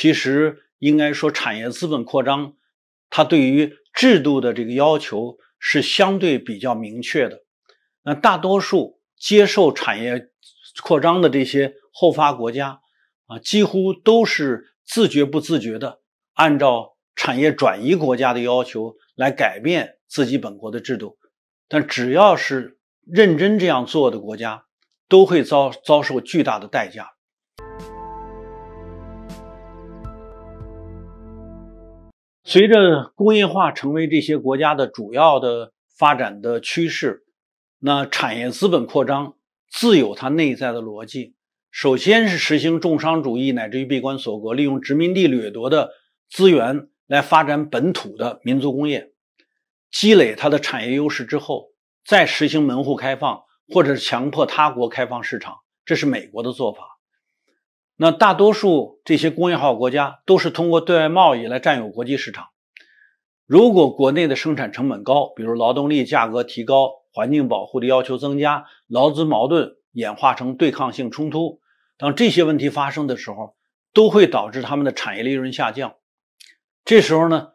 其实应该说，产业资本扩张，它对于制度的这个要求是相对比较明确的。那大多数接受产业扩张的这些后发国家，啊，几乎都是自觉不自觉的按照产业转移国家的要求来改变自己本国的制度。但只要是认真这样做的国家，都会遭遭受巨大的代价。随着工业化成为这些国家的主要的发展的趋势，那产业资本扩张自有它内在的逻辑。首先是实行重商主义，乃至于闭关锁国，利用殖民地掠夺的资源来发展本土的民族工业，积累它的产业优势之后，再实行门户开放或者强迫他国开放市场，这是美国的做法。那大多数这些工业化国家都是通过对外贸易来占有国际市场。如果国内的生产成本高，比如劳动力价格提高、环境保护的要求增加、劳资矛盾演化成对抗性冲突，当这些问题发生的时候，都会导致他们的产业利润下降。这时候呢，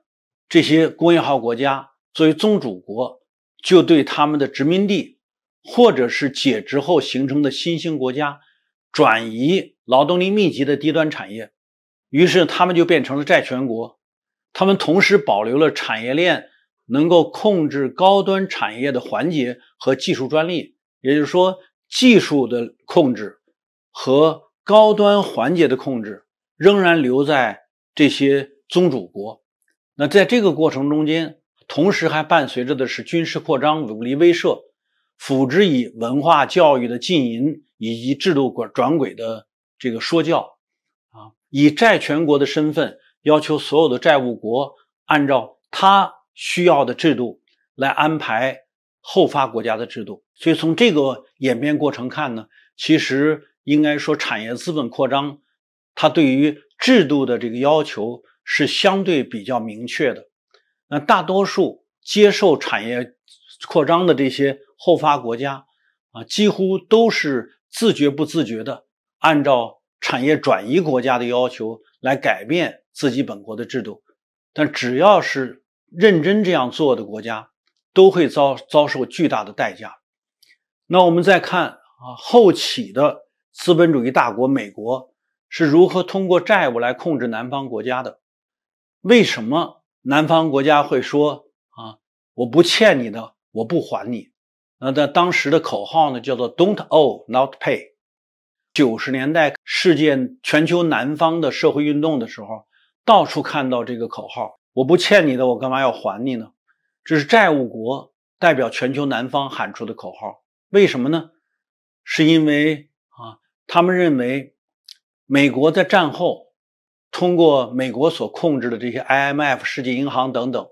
这些工业化国家作为宗主国，就对他们的殖民地，或者是解职后形成的新兴国家。转移劳动力密集的低端产业，于是他们就变成了债权国。他们同时保留了产业链能够控制高端产业的环节和技术专利，也就是说，技术的控制和高端环节的控制仍然留在这些宗主国。那在这个过程中间，同时还伴随着的是军事扩张、武力威慑。辅之以文化教育的浸淫，以及制度转轨的这个说教，啊，以债权国的身份要求所有的债务国按照他需要的制度来安排后发国家的制度。所以从这个演变过程看呢，其实应该说产业资本扩张，它对于制度的这个要求是相对比较明确的。那大多数接受产业扩张的这些。后发国家，啊，几乎都是自觉不自觉的按照产业转移国家的要求来改变自己本国的制度，但只要是认真这样做的国家，都会遭遭受巨大的代价。那我们再看啊，后起的资本主义大国美国是如何通过债务来控制南方国家的？为什么南方国家会说啊，我不欠你的，我不还你？那在当时的口号呢，叫做 “Don't owe, not pay”。九十年代世界全球南方的社会运动的时候，到处看到这个口号：“我不欠你的，我干嘛要还你呢？”这是债务国代表全球南方喊出的口号。为什么呢？是因为啊，他们认为，美国在战后，通过美国所控制的这些 IMF、世界银行等等，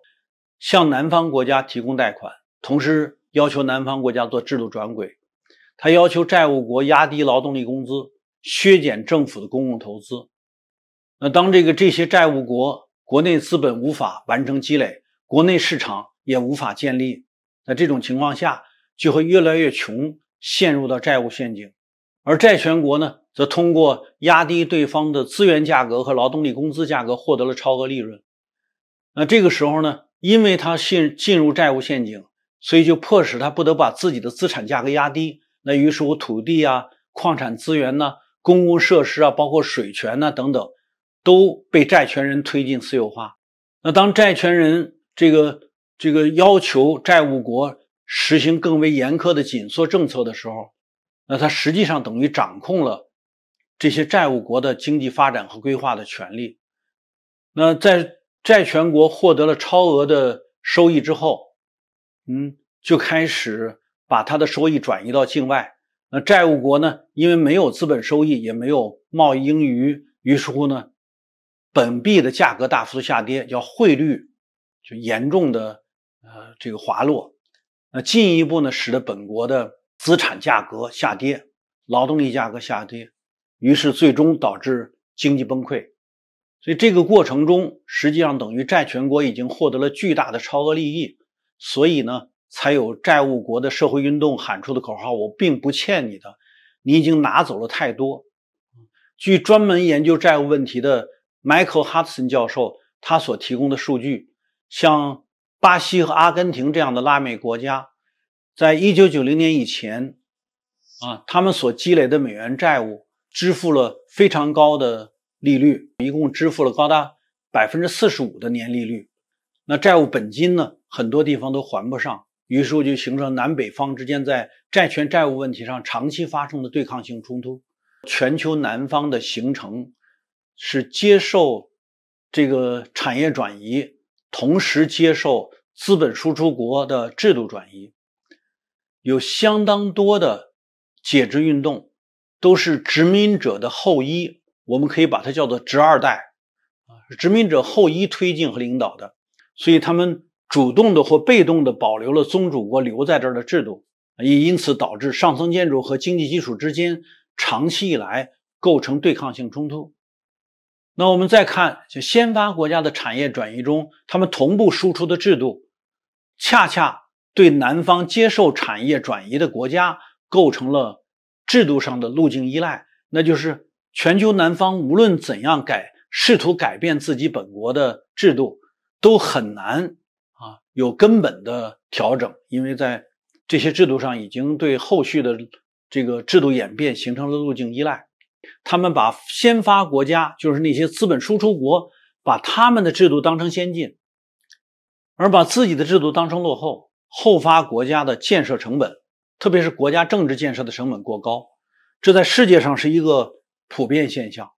向南方国家提供贷款，同时。要求南方国家做制度转轨，他要求债务国压低劳动力工资，削减政府的公共投资。那当这个这些债务国国内资本无法完成积累，国内市场也无法建立，那这种情况下就会越来越穷，陷入到债务陷阱。而债权国呢，则通过压低对方的资源价格和劳动力工资价格，获得了超额利润。那这个时候呢，因为他陷进入债务陷阱。所以就迫使他不得把自己的资产价格压低，那于是我土地啊、矿产资源呢、公共设施啊、包括水权呢等等，都被债权人推进私有化。那当债权人这个这个要求债务国实行更为严苛的紧缩政策的时候，那他实际上等于掌控了这些债务国的经济发展和规划的权利。那在债权国获得了超额的收益之后。嗯，就开始把它的收益转移到境外。那债务国呢，因为没有资本收益，也没有贸易盈余，于是乎呢，本币的价格大幅度下跌，叫汇率就严重的呃这个滑落。那进一步呢，使得本国的资产价格下跌，劳动力价格下跌，于是最终导致经济崩溃。所以这个过程中，实际上等于债权国已经获得了巨大的超额利益。所以呢，才有债务国的社会运动喊出的口号：“我并不欠你的，你已经拿走了太多。”据专门研究债务问题的 Michael Hudson 教授他所提供的数据，像巴西和阿根廷这样的拉美国家，在1990年以前，啊，他们所积累的美元债务支付了非常高的利率，一共支付了高达百分之四十五的年利率。那债务本金呢？很多地方都还不上，于是就形成南北方之间在债权债务问题上长期发生的对抗性冲突。全球南方的形成是接受这个产业转移，同时接受资本输出国的制度转移。有相当多的解职运动都是殖民者的后裔，我们可以把它叫做“直二代”，啊，殖民者后裔推进和领导的，所以他们。主动的或被动的保留了宗主国留在这儿的制度，也因此导致上层建筑和经济基础之间长期以来构成对抗性冲突。那我们再看，就先发国家的产业转移中，他们同步输出的制度，恰恰对南方接受产业转移的国家构成了制度上的路径依赖。那就是全球南方无论怎样改，试图改变自己本国的制度，都很难。有根本的调整，因为在这些制度上已经对后续的这个制度演变形成了路径依赖。他们把先发国家，就是那些资本输出国，把他们的制度当成先进，而把自己的制度当成落后。后发国家的建设成本，特别是国家政治建设的成本过高，这在世界上是一个普遍现象。